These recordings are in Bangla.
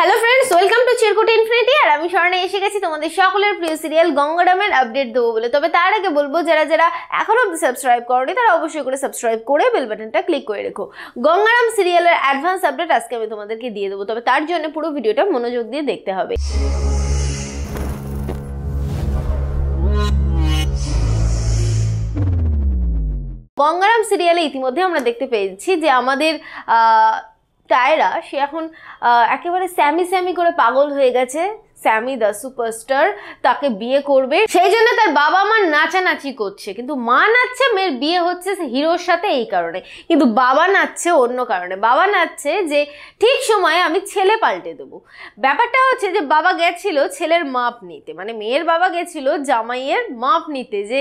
hello friends welcome to Chirkut infinity আর আমি স্বর্ণে এসে গেছি তোমাদের সকলের প্রিয় সিরিয়াল গঙ্গারামের আপডেট দেবো বলে তবে তার আগে বলবো যারা যারা এখনও অব্দি সাবস্ক্রাইব করনি তারা অবশ্যই করে সাবস্ক্রাইব করে বেল বাটনটা ক্লিক করে রেখো গঙ্গারাম সিরিয়ালের অ্যাডভান্স আপডেট আজকে আমি তোমাদেরকে দিয়ে দেবো তবে তার জন্য পুরো ভিডিওটা মনোযোগ দিয়ে দেখতে হবে গঙ্গারাম সিরিয়ালে ইতিমধ্যে আমরা দেখতে পেয়েছি যে আমাদের টায়রা সে এখন একেবারে স্যামি স্যামি করে পাগল হয়ে গেছে স্যামি দ্য সুপারস্টার তাকে বিয়ে করবে সেই জন্য তার বাবা মা নাচানাচি করছে কিন্তু মা নাচছে মেয়ের বিয়ে হচ্ছে হিরোর সাথে এই কারণে কিন্তু বাবা নাচছে অন্য কারণে বাবা নাচছে যে ঠিক সময়ে আমি ছেলে পাল্টে দেবো ব্যাপারটা হচ্ছে যে বাবা গেছিল ছেলের মাপ নিতে মানে মেয়ের বাবা গেছিল জামাইয়ের মাপ নিতে যে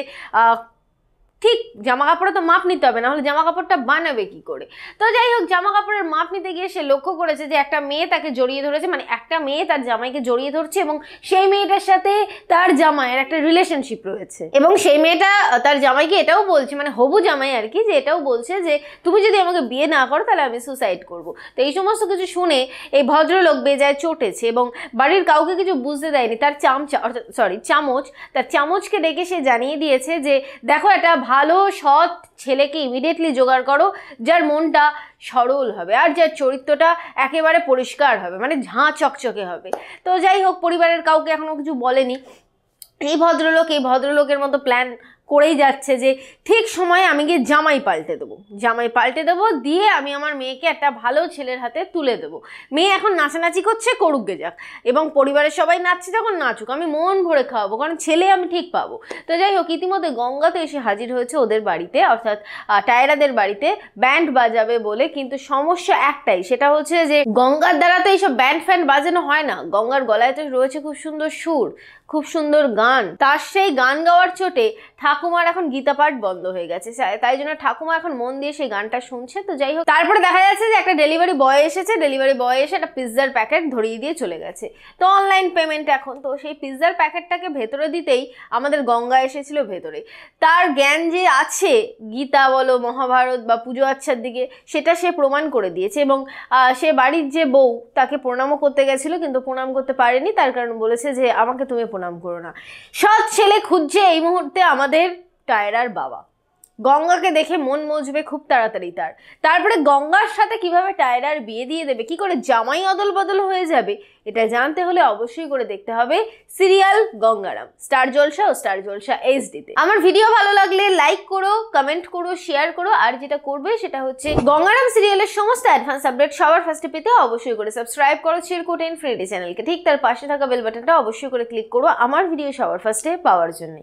ঠিক জামা কাপড়ে তো মাপ নিতে হবে না হলে জামা কাপড়টা বানাবে কি করে তো যাই হোক জামা কাপড়ের মাপ নিতে গিয়ে সে লক্ষ্য করেছে যে একটা মেয়ে তাকে জড়িয়ে ধরেছে মানে একটা মেয়ে তার জামাইকে জড়িয়ে ধরছে এবং সেই মেয়েটার সাথে তার জামাইয়ের একটা রিলেশনশিপ রয়েছে এবং সেই মেয়েটা তার জামাইকে এটাও বলছে মানে হবু জামাই আর কি যে এটাও বলছে যে তুমি যদি আমাকে বিয়ে না করো তাহলে আমি সুসাইড করব তো এই সমস্ত কিছু শুনে এই ভদ্রলোক বেজায় চটেছে এবং বাড়ির কাউকে কিছু বুঝতে দেয়নি তার চামচা সরি চামচ তার চামচকে ডেকে সে জানিয়ে দিয়েছে যে দেখো এটা ভালো সৎ ছেলেকে ইমিডিয়েটলি জোগাড় করো যার মনটা সরল হবে আর যার চরিত্রটা একেবারে পরিষ্কার হবে মানে ঝাঁ চকচকে হবে তো যাই হোক পরিবারের কাউকে এখনও কিছু বলেনি এই ভদ্রলোক এই ভদ্রলোকের মতো প্ল্যান করেই যাচ্ছে যে ঠিক সময়ে আমি গিয়ে জামাই পাল্টে দেবো জামাই পাল্টে দেবো দিয়ে আমি আমার মেয়েকে একটা ভালো ছেলের হাতে তুলে দেবো মেয়ে এখন নাচানাচি করছে করুক গে যাক এবং পরিবারের সবাই নাচছে যখন নাচুক আমি মন ভরে খাওয়াবো কারণ ছেলে আমি ঠিক পাবো তো যাই হোক ইতিমধ্যে গঙ্গা তো এসে হাজির হয়েছে ওদের বাড়িতে অর্থাৎ টায়রাদের বাড়িতে ব্যান্ড বাজাবে বলে কিন্তু সমস্যা একটাই সেটা হচ্ছে যে গঙ্গার দ্বারা তো এইসব ব্যান্ড ফ্যান্ড বাজানো হয় না গঙ্গার গলায় তো রয়েছে খুব সুন্দর সুর খুব সুন্দর গান তার সেই গান গাওয়ার চোটে থাক ঠাকুমার এখন গীতা পাঠ বন্ধ হয়ে গেছে তাই জন্য ঠাকুমা এখন মন দিয়ে সেই গানটা শুনছে তো যাই হোক তারপরে দেখা যাচ্ছে যে একটা ডেলিভারি বয় এসেছে ডেলিভারি বয় এসে একটা পিৎজার প্যাকেট ধরিয়ে দিয়ে চলে গেছে তো অনলাইন পেমেন্ট এখন তো সেই পিৎজার প্যাকেটটাকে ভেতরে দিতেই আমাদের গঙ্গা এসেছিল ভেতরে তার জ্ঞান যে আছে গীতা বলো মহাভারত বা পুজো আচ্ছার দিকে সেটা সে প্রমাণ করে দিয়েছে এবং সে বাড়ির যে বউ তাকে প্রণামও করতে গেছিলো কিন্তু প্রণাম করতে পারেনি তার কারণ বলেছে যে আমাকে তুমি প্রণাম করো না সৎ ছেলে খুঁজছে এই মুহূর্তে আমাদের টায়রার বাবা গঙ্গাকে দেখে মন মজবে খুব তাড়াতাড়ি তার তারপরে গঙ্গার সাথে কিভাবে টায়রার বিয়ে দিয়ে দেবে কি করে জামাই অদল বদল হয়ে যাবে এটা জানতে হলে অবশ্যই করে দেখতে হবে সিরিয়াল গঙ্গারাম স্টার জলসা ও স্টার জলসা ডিতে আমার ভিডিও ভালো লাগলে লাইক করো কমেন্ট করো শেয়ার করো আর যেটা করবে সেটা হচ্ছে গঙ্গারাম সিরিয়ালের সমস্ত অ্যাডভান্স আপডেট সবার ফার্স্টে পেতে অবশ্যই করে সাবস্ক্রাইব করো শেয়ার করো ইনফিনিটি চ্যানেলকে ঠিক তার পাশে থাকা বেল বাটনটা অবশ্যই করে ক্লিক করো আমার ভিডিও সবার ফার্স্টে পাওয়ার জন্য